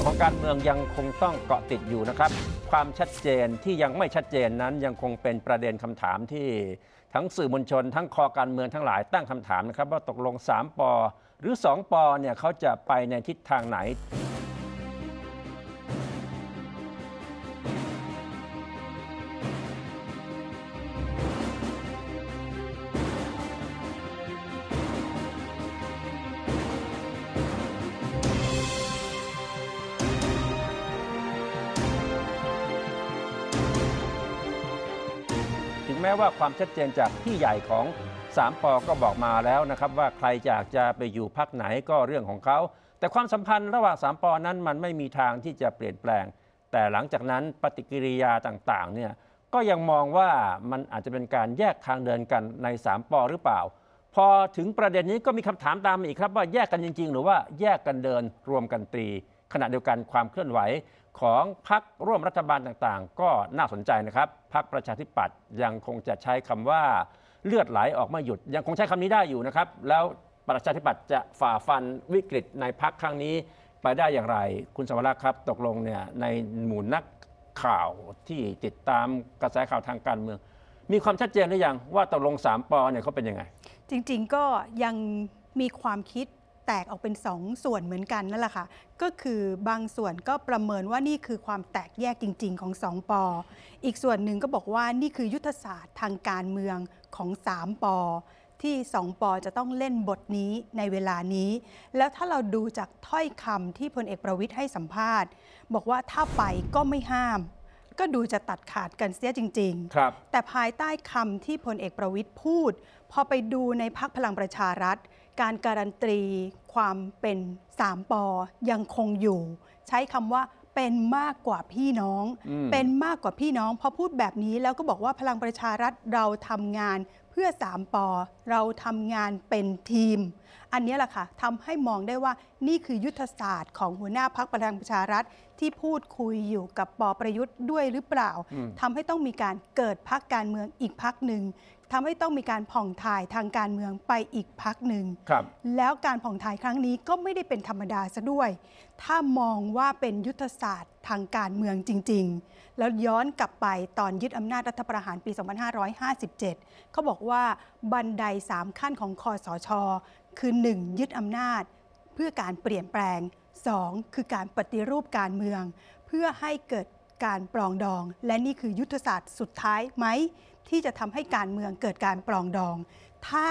รื่องของการเมืองยังคงต้องเกาะติดอยู่นะครับ ความชัดเจนที่ยังไม่ชัดเจนนั้นยังคงเป็นประเด็นคำถามที่ ทั้งสื่อมวลชนทั้งคอการเมืองทั้งหลายตั้งคำถามนะครับ ว่าตกลง 3 ปอหรือ 2 ปอเนี่ยเขาจะไปในทิศทางไหนว่าความชัดเจนจากที่ใหญ่ของ 3ปอก็บอกมาแล้วนะครับ ว่าใครอยากจะไปอยู่พักไหนก็เรื่องของเขา แต่ความสัมพันธ์ระหว่าง3ปอนั้น มันไม่มีทางที่จะเปลี่ยนแปลง แต่หลังจากนั้นปฏิกิริยาต่างๆเนี่ยก็ยังมองว่ามันอาจจะเป็นการแยกทางเดินกันใน 3ปอหรือเปล่า พอถึงประเด็นนี้ก็มีคำถามตามมาอีกครับ ว่าแยกกันจริง ๆ หรือว่าแยกกันเดินรวมกันตีขณะเดียวกันความเคลื่อนไหวของพรรคร่วมรัฐบาลต่างๆ ก็น่าสนใจนะครับพรรคประชาธิปัตย์ยังคงจะใช้คำว่าเลือดไหลออกมาหยุด ยังคงใช้คำนี้ได้อยู่นะครับ แล้วประชาธิปัตย์จะฝ่าฟันวิกฤตในพรรคครั้งนี้ ไปได้อย่างไร คุณสวรักษ์ครับตกลงเนี่ยในหมู่นักข่าวที่ติดตามกระแสข่าวทางการเมือง มีความชัดเจนหรือยังว่าตกลงสามปอเนี่ยเขาเป็นยังไงจริง ๆก็ยังมีความคิดแตกออกเป็น2สส่วนเหมือนกันนั่นแหละค่ะก็คือบางส่วนก็ประเมินว่านี่คือความแตกแยกจริงๆของสองปอ อีกส่วนหนึ่งก็บอกว่านี่คือยุทธศาสตร์ทางการเมืองของ 3ปอที่สองปอจะต้องเล่นบทนี้ในเวลานี้ แล้วถ้าเราดูจากถ้อยคำที่พลเอกประวิทย์ให้สัมภาษณ์ บอกว่าถ้าไปก็ไม่ห้าม ก็ดูจะตัดขาดกันเสียจริง ๆ ครับ แต่ภายใต้คำที่พลเอกประวิทย์พูด พอไปดูในพักพลังประชารัฐการการันตีความเป็น 3ปอยังคงอยู่ ใช้คำว่าเป็นมากกว่าพี่น้อง เป็นมากกว่าพี่น้อง พอพูดแบบนี้แล้วก็บอกว่าพลังประชารัฐเราทำงานเพื่อ 3ปอเราทำงานเป็นทีมอันนี้แหละค่ะทำให้มองได้ว่านี่คือยุทธศาสตร์ของหัวหน้าพักประังประชารัฐที่พูดคุยอยู่กับปอประยุทธ์ด้วยหรือเปล่า ทำให้ต้องมีการเกิดพักการเมืองอีกพักหนึ่งทำให้ต้องมีการผ่องถ่ายทางการเมืองไปอีกพักหนึ่งแล้วการผ่องถ่ายครั้งนี้ก็ไม่ได้เป็นธรรมดาซะด้วย ถ้ามองว่าเป็นยุทธศาสตร์ทางการเมืองจริงๆ แล้วย้อนกลับไปตอนยึดอำนาจรัฐประหารปี2557เขาบอกว่าบันได 3 ขั้นของคอสชคือ 1. ยึดอำนาจ เพื่อการเปลี่ยนแปลง 2. คือการปฏิรูปการเมือง เพื่อให้เกิดการปลองดอง และนี่คือยุทธศาสตร์สุดท้ายไหมที่จะทำให้การเมืองเกิดการปลองดอง ถ้า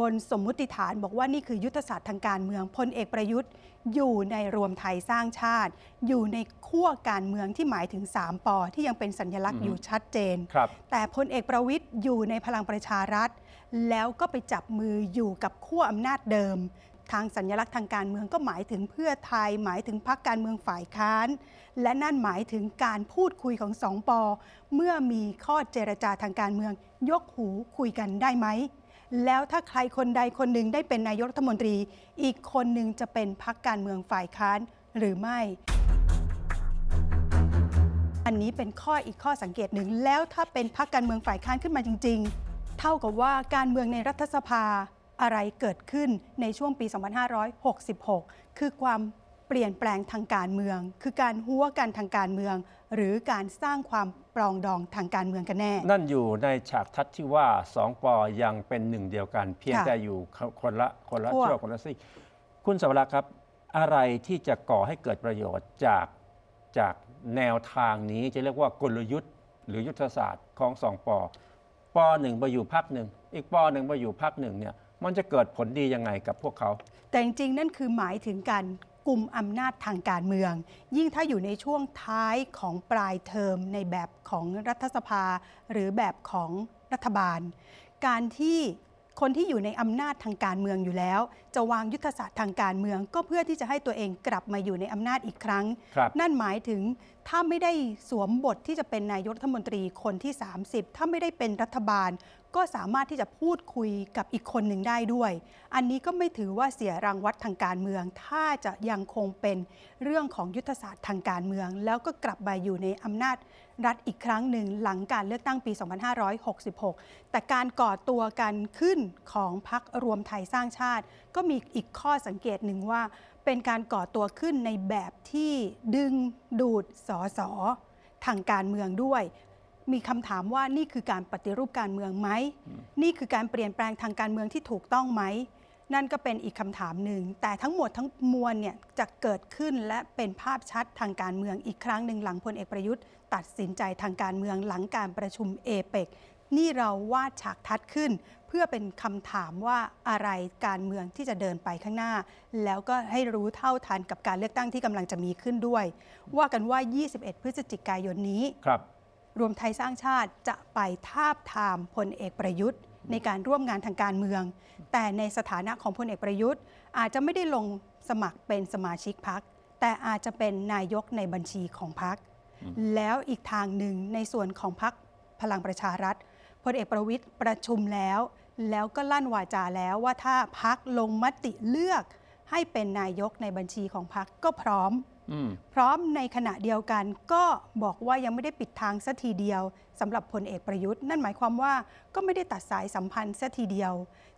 บนสมมุติฐาน บอกว่านี่คือยุทธศาสตร์ทางการเมืองพลเอกประยุทธ์อยู่ในรวมไทยสร้างชาติ อยู่ในขั้วการเมืองที่หมายถึง 3ปอที่ยังเป็นสัญลักษณ์อยู่ชัดเจนแต่พลเอกประวิทย์อยู่ในพลังประชารัฐแล้วก็ไปจับมืออยู่กับขั้วอำนาจเดิม ทางสัญลักษณ์ทางการเมืองก็หมายถึงเพื่อไทยหมายถึงพรรคการเมืองฝ่ายค้าน และนั่นหมายถึงการพูดคุยของสองปอเมื่อมีข้อเจรจาทางการเมืองยกหูคุยกันได้ไหม แล้วถ้าใครคนใดคนหนึ่งได้เป็นนายกรัฐมนตรี อีกคนหนึ่งจะเป็นพรรคการเมืองฝ่ายค้านหรือไม่ อันนี้เป็นข้ออีกข้อสังเกตหนึ่งแล้วถ้าเป็นพรรคการเมืองฝ่ายค้านขึ้นมาจริง ๆเท่ากับว่าการเมืองในรัฐสภาอะไรเกิดขึ้นในช่วงปี 2566 คือความเปลี่ยนแปลงทางการเมือง คือการหัวกันทางการเมือง หรือการสร้างความปรองดองทางการเมืองกันแน่ นั่นอยู่ในฉากทัศน์ที่ว่าสองปอยังเป็นหนึ่งเดียวกัน เพียงแต่อยู่คนละคนละชั่วคนละซี่คุณสวรัก์ครับ อะไรที่จะก่อให้เกิดประโยชน์จากจากแนวทางนี้จะเรียกว่ากลยุทธ์ หรือยุทธศาสตร์ของสองปอปหนึ่งไปอยู่พักหนึ่ง อีกปหนึ่งไปอยู่พักหนึ่งเนี่ย มันจะเกิดผลดียังไงกับพวกเขา แต่จริงๆ นั่นคือหมายถึงการกลุ่มอำนาจทางการเมือง ยิ่งถ้าอยู่ในช่วงท้ายของปลายเทอมในแบบของรัฐสภาหรือแบบของรัฐบาล การที่คนที่อยู่ในอำนาจทางการเมืองอยู่แล้ว จะวางยุทธศาสตร์ทางการเมือง ก็เพื่อที่จะให้ตัวเองกลับมาอยู่ในอำนาจอีกครั้ง นั่นหมายถึง ถ้าไม่ได้สวมบทที่จะเป็นนายกรัฐมนตรีคนที่ 30 ถ้าไม่ได้เป็นรัฐบาลก็สามารถที่จะพูดคุยกับอีกคนหนึ่งได้ด้วย อันนี้ก็ไม่ถือว่าเสียรางวัลทางการเมือง ถ้าจะยังคงเป็นเรื่องของยุทธศาสตร์ทางการเมือง แล้วก็กลับมาอยู่ในอำนาจรัฐอีกครั้งหนึ่งหลังการเลือกตั้งปี 2566 แต่การก่อตัวกันขึ้นของพรรครวมไทยสร้างชาติ ก็มีอีกข้อสังเกตหนึ่งว่า เป็นการก่อตัวขึ้นในแบบที่ดึงดูดสอสอทางการเมืองด้วยมีคำถามว่านี่คือการปฏิรูปการเมืองไหม นี่คือการเปลี่ยนแปลงทางการเมืองที่ถูกต้องไหม นั่นก็เป็นอีกคำถามหนึ่ง แต่ทั้งหมดทั้งมวลเนี่ยจะเกิดขึ้นและเป็นภาพชัดทางการเมืองอีกครั้งหนึ่งหลังพลเอกประยุทธ์ตัดสินใจทางการเมืองหลังการประชุมเอเปกนี่เราวาดฉากทัดขึ้น เพื่อเป็นคำถามว่าอะไรการเมืองที่จะเดินไปข้างหน้า แล้วก็ให้รู้เท่าทันกับการเลือกตั้งที่กำลังจะมีขึ้นด้วย ว่ากันว่า 21 พฤศจิกายนนี้รวมไทยสร้างชาติจะไปทาบทามพลเอกประยุทธ์ในการร่วมงานทางการเมือง แต่ในสถานะของพลเอกประยุทธ์อาจจะไม่ได้ลงสมัครเป็นสมาชิกพัก แต่อาจจะเป็นนายกในบัญชีของพัก แล้วอีกทางหนึ่งในส่วนของพักพลังประชารัฐพลเอกประวิทย์ประชุมแล้ว แล้วก็ลั่นวาจาแล้วว่าถ้าพักลงมติเลือก ให้เป็นนายกในบัญชีของพักก็พร้อมพร้อมในขณะเดียวกันก็บอกว่ายังไม่ได้ปิดทางสัทีเดียวสำหรับพลเอกประยุทธ์นั่นหมายความว่าก็ไม่ได้ตัดสายสัมพันธ์สัทีเดียว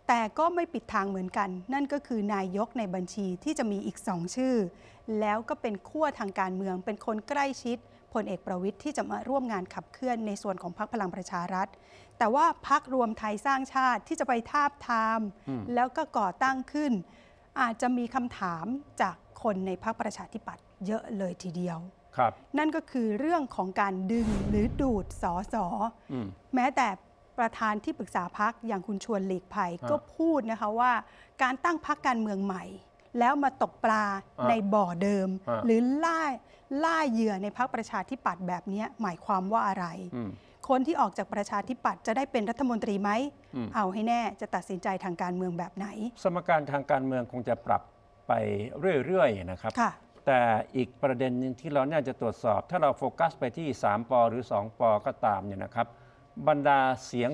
แต่ก็ไม่ปิดทางเหมือนกัน นั่นก็คือนายกในบัญชีที่จะมีอีกสองชื่อ แล้วก็เป็นขั้วทางการเมืองเป็นคนใกล้ชิดพลเอกประวิทย์ที่จะมาร่วมงานขับเคลื่อน ในส่วนของพรรคพลังประชารัฐแต่ว่าพรรครวมไทยสร้างชาติที่จะไปทาบทาม แล้วก็ก่อตั้งขึ้น อาจจะมีคำถามจากคนในพรรคประชาธิปัตย์เยอะเลยทีเดียว ครับ นั่นก็คือเรื่องของการดึงหรือดูดสอสอ แม้แต่ประธานที่ปรึกษาพักอย่างคุณชวนหลีกภัยก็พูดนะคะว่าการตั้งพักการเมืองใหม่ แล้วมาตกปลาในบ่อเดิม หรือล่าล่าเหยื่อในพักประชาธิปัตย์แบบนี้หมายความว่าอะไร คนที่ออกจากประชาธิปัตย์จะได้เป็นรัฐมนตรีไหม เอาให้แน่จะตัดสินใจทางการเมืองแบบไหน สมการทางการเมืองคงจะปรับไปเรื่อย ๆ นะครับ แต่อีกประเด็นหนึ่งที่เราเนี่ยจะตรวจสอบ ถ้าเราโฟกัสไปที่ 3 ปอหรือ 2 ปอก็ตามเนี่ยนะครับ บรรดาเสียง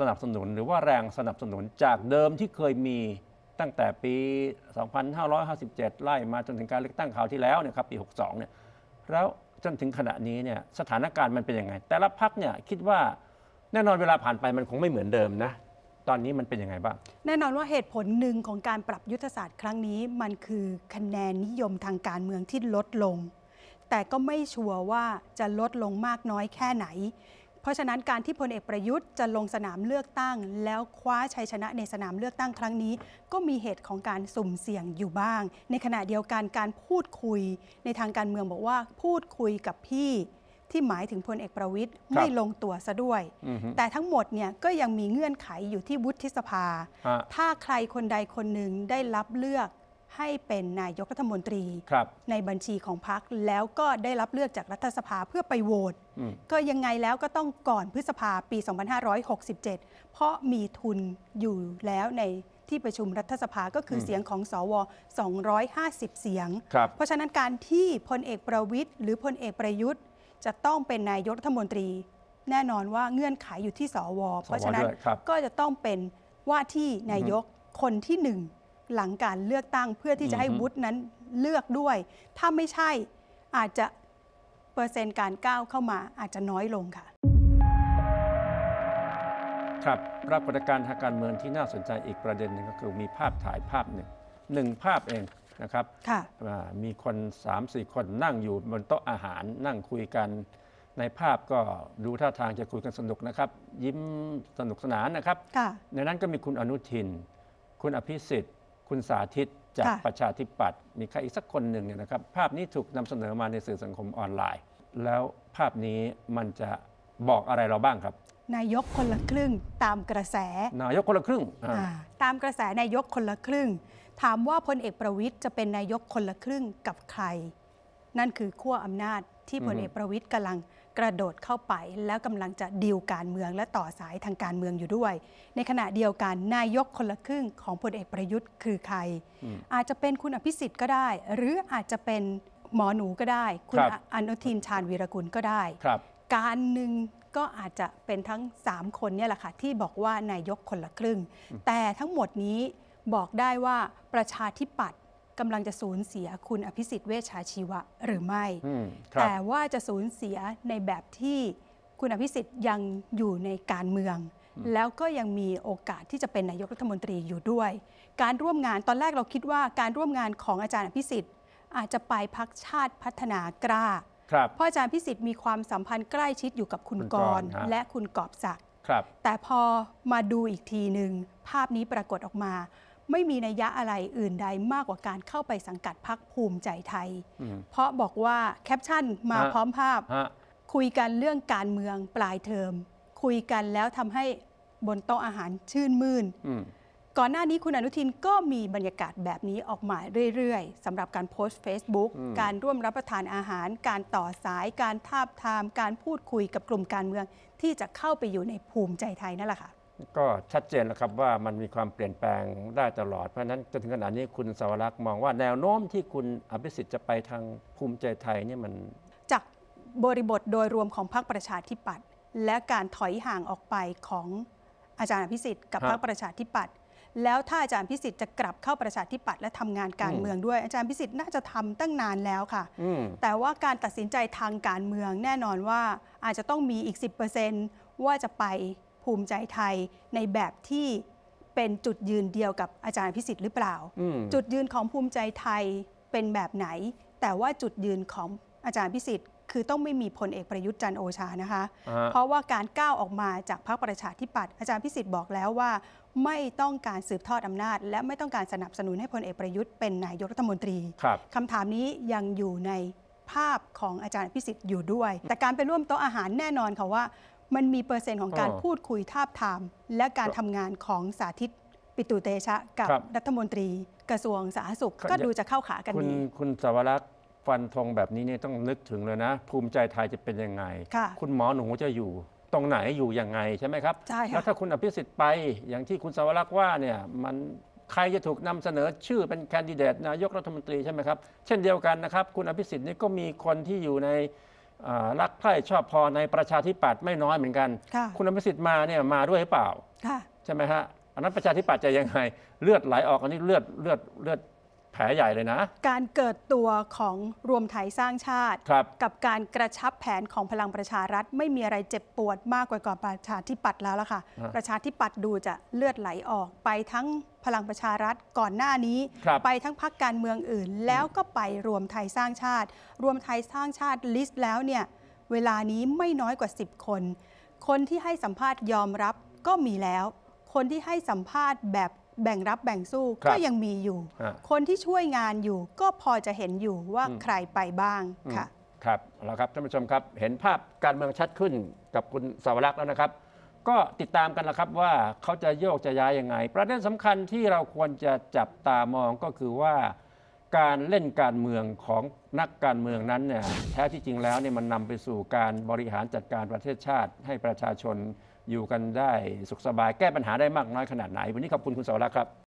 สนับสนุน หรือว่าแรงสนับสนุนจากเดิมที่เคยมีตั้งแต่ปี 2557 ไล่มาจนถึงการเลือกตั้งคราวที่แล้วนะครับปี 62 เนี่ย แล้วจนถึงขณะนี้เนี่ยสถานการณ์มันเป็นยังไง แต่ละพักเนี่ยคิดว่าแน่นอนเวลาผ่านไปมันคงไม่เหมือนเดิมนะตอนนี้มันเป็นยังไงบ้าง แน่นอนว่าเหตุผลหนึ่งของการปรับยุทธศาสตร์ครั้งนี้ มันคือคะแนนนิยมทางการเมืองที่ลดลง แต่ก็ไม่ชัวร์ว่าจะลดลงมากน้อยแค่ไหน เพราะฉะนั้นการที่พลเอกประยุทธ์จะลงสนามเลือกตั้ง แล้วคว้าชัยชนะในสนามเลือกตั้งครั้งนี้ ก็มีเหตุของการสุ่มเสี่ยงอยู่บ้าง ในขณะเดียวกันการพูดคุยในทางการเมืองบอกว่า พูดคุยกับพี่ที่หมายถึงพลเอกประวิทย์ไม่ลงตัวซะด้วย แต่ทั้งหมดเนี่ยก็ยังมีเงื่อนไขอยู่ที่วุฒิสภา ถ้าใครคนใดคนหนึ่งได้รับเลือกให้เป็นนายกรัฐมนตรีรในบัญชีของพรรคแล้วก็ได้รับเลือกจากรัฐสภาเพื่อไปโหวต ก็ยังไงแล้วก็ต้องก่อนพฤษภาปี 2567 เพราะมีทุนอยู่แล้วในที่ประชุมรัฐสภา ก็คือเสียงของสว 250 เสียง เพราะฉะนั้นการที่พลเอกประวิทย์หรือพลเอกประยุทธ์จะต้องเป็นนายกรัฐมนตรีแน่นอนว่าเงื่อนไขอยู่ที่สว เพราะฉะนั้นก็จะต้องเป็นว่าที่นายกคนที่หนึ่งหลังการเลือกตั้งเพื่อที่จะให้วุฒินั้นเลือกด้วย ถ้าไม่ใช่อาจจะเปอร์เซ็นต์การก้าวเข้ามาอาจจะน้อยลงค่ะ ครับปรากฏการณ์ทางการเมืองที่น่าสนใจอีกประเด็นนึงก็คือมีภาพถ่ายภาพหนึ่งหนึ่งภาพเองนะครับมีคน3-4 คนนั่งอยู่บนโต๊ะอาหาร นั่งคุยกัน ในภาพก็ดูท่าทางจะคุยกันสนุกนะครับ ยิ้มสนุกสนานนะครับในนั้นก็มีคุณอนุทิน คุณอภิสิทธิ์ คุณสาธิตจากประชาธิปัตย์มีใครอีกสักคนหนึ่งเนี่ยนะครับ ภาพนี้ถูกนำเสนอมาในสื่อสังคมออนไลน์ แล้วภาพนี้มันจะบอกอะไรเราบ้างครับ นายกคนละครึ่งตามกระแสนายกคนละครึ่งตามกระแสนายกคนละครึ่งถามว่าพลเอกประวิทย์จะเป็นนายกคนละครึ่งกับใคร นั่นคือขั้วอำนาจที่พลเอกประวิทย์กำลังกระโดดเข้าไป แล้วกำลังจะดีลการเมืองและต่อสายทางการเมืองอยู่ด้วย ในขณะเดียวกันนายกคนละครึ่งของพลเอกประยุทธ์ คือใคร อาจจะเป็นคุณอภิสิทธิ์ก็ได้ หรืออาจจะเป็นหมอหนูก็ได้ คุณอนุทินชาญวีรกุลก็ได้การหนึ่งก็อาจจะเป็นทั้ง 3 คนนี่แหละค่ะที่บอกว่านายกคนละครึ่ง แต่ทั้งหมดนี้บอกได้ว่าประชาธิปัตย์กำลังจะสูญเสียคุณอภิสิทธิ์เวชชาชีวะหรือไม่ แต่ว่าจะสูญเสียในแบบที่คุณอภิสิทธิ์ยังอยู่ในการเมือง แล้วก็ยังมีโอกาสที่จะเป็นนายกรัฐมนตรีอยู่ด้วย การร่วมงานตอนแรกเราคิดว่า การร่วมงานของอาจารย์อภิสิทธิ์ อาจจะไปพักชาติพัฒนากล้าเพราะอาจารย์พิสิทธิ์มีความสัมพันธ์ใกล้ชิดอยู่กับคุณกรและคุณกอบศักดิ์แต่พอมาดูอีกทีหนึ่งภาพนี้ปรากฏออกมาไม่มีนัยยะอะไรอื่นใดมากกว่าการเข้าไปสังกัดพักภูมิใจไทย เพราะบอกว่าแคปชั่นมาพร้อมภาพ คุยกันเรื่องการเมืองปลายเทอม คุยกันแล้วทำให้บนโต๊ะอาหารชื่นมื่นก่อนหน้านี้คุณอนุทินก็มีบรรยากาศแบบนี้ออกมาเรื่อยๆสำหรับการโพสต์ Facebook การร่วมรับประทานอาหาร การต่อสายการทาบทาม การพูดคุยกับกลุ่มการเมืองที่จะเข้าไปอยู่ในภูมิใจไทยนั่นแหละค่ะก็ชัดเจนแล้วครับว่ามันมีความเปลี่ยนแปลงได้ตลอด เพราะฉะนั้นจนถึงขนาดนี้คุณสวรักษ์มองว่าแนวโน้มที่คุณอภิสิทธิ์จะไปทางภูมิใจไทยเนี่ยมันจากบริบทโดยรวมของพรรคประชาธิปัตย์และการถอยห่างออกไปของอาจารย์อภิสิทธิ์กับพรรคประชาธิปัตย์แล้วถ้าอาจารย์พิสิทธิ์จะกลับเข้าประชาธิปัตย์และทำงานการเมือง ด้วยอาจารย์พิสิทธิ์น่าจะทำตั้งนานแล้วค่ะ แต่ว่าการตัดสินใจทางการเมืองแน่นอนว่าอาจจะต้องมีอีก10%ว่าจะไปภูมิใจไทยในแบบที่เป็นจุดยืนเดียวกับอาจารย์พิสิทธิ์หรือเปล่า จุดยืนของภูมิใจไทยเป็นแบบไหน แต่ว่าจุดยืนของอาจารย์พิสิทธิ์คือต้องไม่มีพลเอกประยุทธ์จันโอชานะคะ เพราะว่าการก้าวออกมาจากพรรคประชาธิปัตย์อาจารย์พิสิทธิ์บอกแล้วว่าไม่ต้องการสืบทอดอำนาจ และไม่ต้องการสนับสนุนให้พลเอกประยุทธ์เป็นนายกรัฐมนตรีคคำถามนี้ยังอยู่ในภาพของอาจารย์พิสิทธิ์อยู่ด้วย แต่การไปร่วมโต๊ะอาหารแน่นอนค่ะว่ามันมีเปอร์เซ็นต์ของการพูดคุยทาบทาม และการทำงานของสาธิตปิตุเตชะ กับรัฐมนตรีกระทรวงสาธารณสุข ก็ดูจะเข้าขากันดีคุณสวรักษ์ฟันธงแบบนี้เนี่ยต้องนึกถึงเลยนะ ภูมิใจไทยจะเป็นยังไง คุณหมอหนูจะอยู่ตรงไหนอยู่ยังไงใช่ไหมครับใช่แล้วถ้าคุณอภิสิทธิ์ไป อย่างที่คุณสวรักษ์ว่าเนี่ยมันใครจะถูกนำเสนอชื่อเป็นแคนดิเดตนายกรัฐมนตรีใช่ไหมครับเช่นเดียวกันนะครับ คุณอภิสิทธิ์นี่ก็มีคนที่อยู่ในรักใคร่ชอบพอในประชาธิปัตย์ไม่น้อยเหมือนกัน คุณอภิสิทธิ์มาเนี่ยมาด้วยหรือเปล่า ใช่ไหมฮะอันนั้นประชาธิปัตย์จะยังไงเลือดไหลออกอันนี้เลือดเลือดเลือดแผลใหญ่เลยนะ การเกิดตัวของรวมไทยสร้างชาติ กับการกระชับแผนของพลังประชารัฐ ไม่มีอะไรเจ็บปวดมากกว่าก่อนประชาธิปัตย์แล้วล่ะค่ะประชาธิปัตย์ดูจะเลือดไหลออกไปทั้งพลังประชารัฐก่อนหน้านี้ไปทั้งพักการเมืองอื่น แล้วก็ไปรวมไทยสร้างชาติ รวมไทยสร้างชาติลิสต์แล้วเนี่ยเวลานี้ไม่น้อยกว่า 10 คน คนที่ให้สัมภาษณ์ยอมรับก็มีแล้ว คนที่ให้สัมภาษณ์แบบแบ่งรับแบ่งสู้ก็ยังมีอยู่ คนที่ช่วยงานอยู่ก็พอจะเห็นอยู่ว่าใครไปบ้างค่ะ ครับ เอาละครับท่านผู้ชมครับ เห็นภาพการเมืองชัดขึ้นกับคุณสาวรักษ์แล้วนะครับ ก็ติดตามกันละครับว่าเขาจะโยกจะย้ายยังไง ประเด็นสำคัญที่เราควรจะจับตามองก็คือว่า การเล่นการเมืองของนักการเมืองนั้นเนี่ยแท้ที่จริงแล้วเนี่ยมันนำไปสู่การบริหารจัดการประเทศชาติให้ประชาชนอยู่กันได้สุขสบายแก้ปัญหาได้มากน้อยขนาดไหน วันนี้ขอบคุณ คุณสวรักษ์ครับ